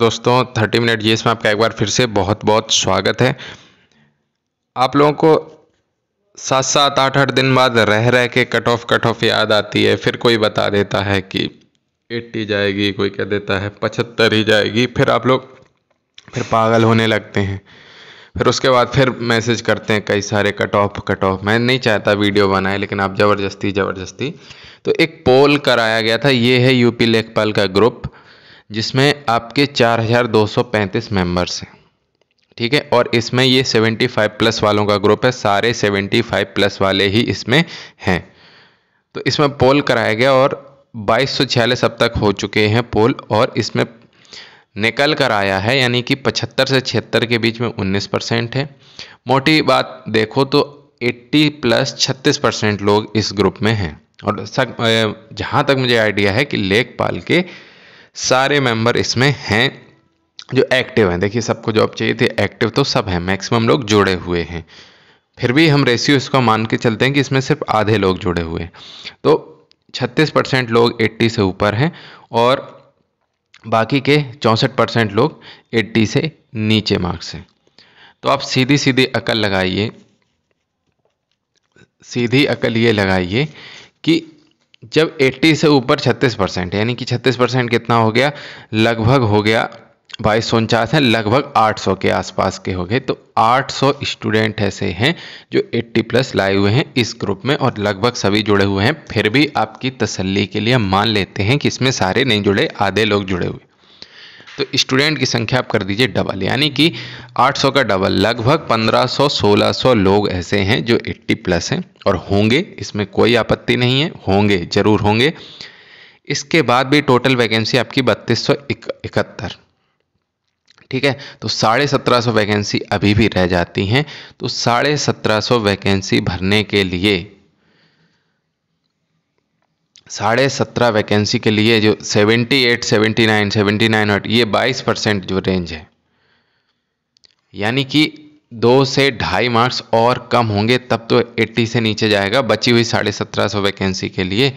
दोस्तों 30 minute GS में आपका एक बार फिर से बहुत बहुत स्वागत है आप लोगों को सात सात आठ आठ दिन बाद रह रह के कट ऑफ कट ऑफ याद आती है फिर कोई बता देता है कि एट्टी जाएगी कोई कह देता है पचहत्तर ही जाएगी फिर आप लोग फिर पागल होने लगते हैं फिर उसके बाद फिर मैसेज करते हैं कई सारे कट ऑफ कट ऑफ मैं नहीं चाहता वीडियो बनाए लेकिन आप ज़बरदस्ती ज़बरदस्ती तो एक पोल कराया गया था ये है यूपी लेखपाल का ग्रुप जिसमें आपके 4235 मेंबर्स हैं ठीक है और इसमें ये 75 प्लस वालों का ग्रुप है सारे 75 प्लस वाले ही इसमें हैं तो इसमें पोल कराया गया और बाईस सौ अब तक हो चुके हैं पोल और इसमें निकल कर आया है यानी कि 75 से छिहत्तर के बीच में 19 परसेंट है मोटी बात देखो तो 80 प्लस 36 परसेंट लोग इस ग्रुप में हैं और जहाँ तक मुझे आइडिया है कि लेखपाल के सारे मेंबर इसमें हैं जो एक्टिव हैं देखिए सबको जॉब चाहिए थी एक्टिव तो सब हैं मैक्सिमम लोग जुड़े हुए हैं फिर भी हम रेशियो इसको मान के चलते हैं कि इसमें सिर्फ आधे लोग जुड़े हुए हैं तो 36 परसेंट लोग 80 से ऊपर हैं और बाकी के चौंसठ परसेंट लोग 80 से नीचे मार्क्स हैं तो आप सीधी सीधी अकल लगाइए सीधी अकल ये लगाइए कि जब 80 से ऊपर 36 परसेंट यानी कि 36 परसेंट कितना हो गया लगभग हो गया बाईस सौ उनचास हैं लगभग 800 के आसपास के हो गए तो 800 स्टूडेंट ऐसे हैं जो 80 प्लस लाए हुए हैं इस ग्रुप में और लगभग सभी जुड़े हुए हैं फिर भी आपकी तसल्ली के लिए मान लेते हैं कि इसमें सारे नहीं जुड़े आधे लोग जुड़े हुए तो स्टूडेंट की संख्या आप कर दीजिए डबल यानी कि 800 का डबल लगभग 1500 1600 लोग ऐसे हैं जो 80 प्लस हैं और होंगे इसमें कोई आपत्ति नहीं है होंगे जरूर होंगे इसके बाद भी टोटल वैकेंसी आपकी बत्तीस सौ इकहत्तर ठीक है तो साढ़े सत्रह सौ वैकेंसी अभी भी रह जाती हैं तो साढ़े सत्रह सौ वैकेंसी भरने के लिए साढ़े सत्रह वैकेंसी के लिए जो seventy eight seventy nine seventy nine हट ये बाईस परसेंट जो रेंज है यानी कि दो से ढाई मार्क्स और कम होंगे तब तो एट्टी से नीचे जाएगा बची हुई साढ़े सत्रह सौ वैकेंसी के लिए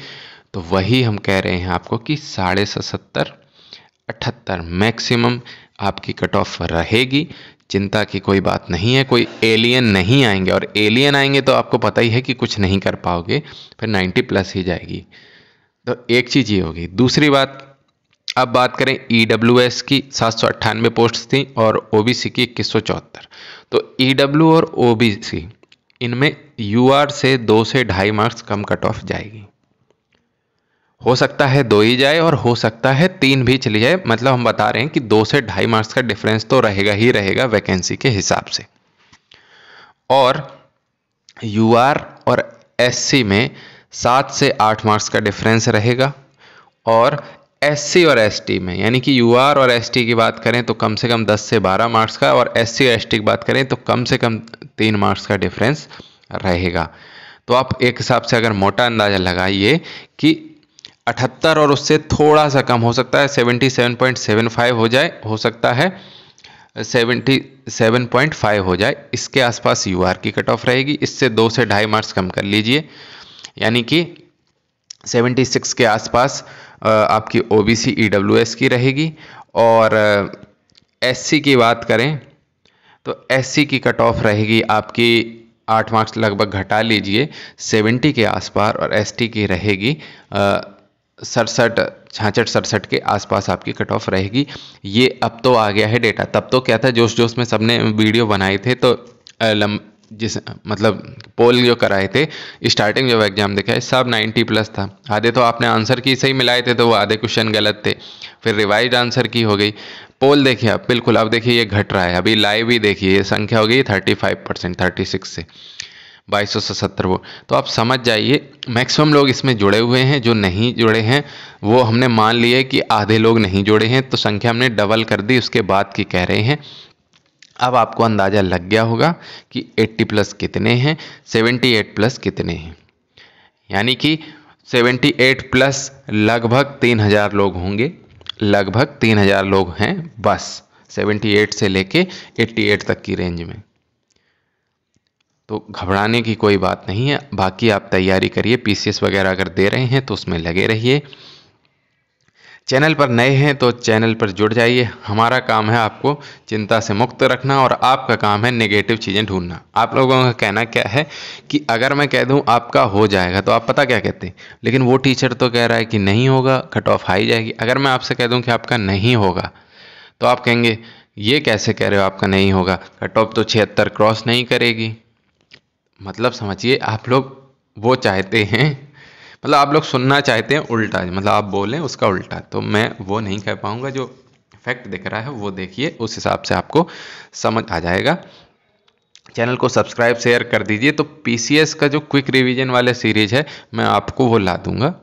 तो वही हम कह रहे हैं आपको कि साढ़े सत्तर अठहत्तर मैक्सिमम आपकी कट ऑफ रहेगी चिंता की कोई बात नहीं है कोई एलियन नहीं आएंगे और एलियन आएंगे तो आपको पता ही है कि कुछ नहीं कर पाओगे फिर 90 प्लस ही जाएगी तो एक चीज़ ये होगी दूसरी बात अब बात करें ई e की सात सौ अट्ठानवे पोस्ट थी और ओ की इक्कीस सौ चौहत्तर तो ई e और ओ इनमें यू से दो से ढाई मार्क्स कम कट ऑफ जाएगी हो सकता है दो ही जाए और हो सकता है तीन भी चली जाए मतलब हम बता रहे हैं कि दो से ढाई मार्क्स का डिफरेंस तो रहेगा ही रहेगा वैकेंसी के हिसाब से और यू और एस में सात से आठ मार्क्स का डिफरेंस रहेगा और एस और एस में यानी कि यू और एस की बात करें तो कम से कम दस से बारह मार्क्स का और सी और एस की बात करें तो कम से कम तीन मार्क्स का डिफरेंस रहेगा तो आप एक हिसाब से अगर मोटा अंदाज़ा लगाइए कि अठहत्तर और उससे थोड़ा सा कम हो सकता है seventy seven point seven five हो जाए हो सकता है सेवेंटी सेवन पॉइंट फाइव हो जाए इसके आसपास यू आर की कट ऑफ रहेगी इससे दो से ढाई मार्क्स कम कर लीजिए यानी कि 76 के आसपास आपकी O B C E W S की रहेगी और एस सी की बात करें तो एस सी की कट ऑफ रहेगी आपकी आठ मार्क्स लगभग घटा लीजिए 70 के आसपास और एस टी की रहेगी सड़सठ छाछठ सड़सठ के आसपास आपकी कट ऑफ रहेगी ये अब तो आ गया है डेटा तब तो क्या था जोश जोश में सबने वीडियो बनाए थे तो लम जिस मतलब पोल जो कराए थे स्टार्टिंग जो एग्ज़ाम देखा है सब 90 प्लस था आधे तो आपने आंसर की सही मिलाए थे तो वो आधे क्वेश्चन गलत थे फिर रिवाइज आंसर की हो गई पोल देखिए आप बिल्कुल अब देखिए ये घट रहा है अभी लाइव ही देखिए ये संख्या हो गई thirty five percent thirty six से बाईस सौ सत्तर वो तो आप समझ जाइए मैक्सिमम लोग इसमें जुड़े हुए हैं जो नहीं जुड़े हैं वो हमने मान लिए कि आधे लोग नहीं जुड़े हैं तो संख्या हमने डबल कर दी उसके बाद की कह रहे हैं अब आपको अंदाज़ा लग गया होगा कि 80 प्लस कितने हैं 78 प्लस कितने हैं यानी कि 78 प्लस लगभग 3000 लोग होंगे लगभग 3000 लोग हैं बस 78 से लेके 88 तक की रेंज में तो घबराने की कोई बात नहीं है बाकी आप तैयारी करिए पीसीएस वगैरह अगर दे रहे हैं तो उसमें लगे रहिए चैनल पर नए हैं तो चैनल पर जुड़ जाइए हमारा काम है आपको चिंता से मुक्त रखना और आपका काम है नेगेटिव चीज़ें ढूंढना आप लोगों का कहना क्या है कि अगर मैं कह दूं आपका हो जाएगा तो आप पता क्या कहते हैं लेकिन वो टीचर तो कह रहा है कि नहीं होगा कट ऑफ हाई जाएगी अगर मैं आपसे कह दूँ कि आपका नहीं होगा तो आप कहेंगे ये कैसे कह रहे हो आपका नहीं होगा कट ऑफ तो छिहत्तर क्रॉस नहीं करेगी मतलब समझिए आप लोग वो चाहते हैं मतलब आप लोग सुनना चाहते हैं उल्टा मतलब आप बोलें उसका उल्टा तो मैं वो नहीं कह पाऊँगा जो फैक्ट दिख रहा है वो देखिए उस हिसाब से आपको समझ आ जाएगा चैनल को सब्सक्राइब शेयर कर दीजिए तो पी का जो क्विक रिविजन वाले सीरीज है मैं आपको वो ला दूंगा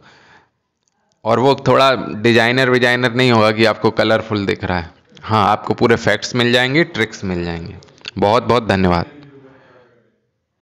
और वो थोड़ा डिजाइनर विजाइनर नहीं होगा कि आपको कलरफुल दिख रहा है हाँ आपको पूरे फैक्ट्स मिल जाएंगे ट्रिक्स मिल जाएंगे बहुत बहुत धन्यवाद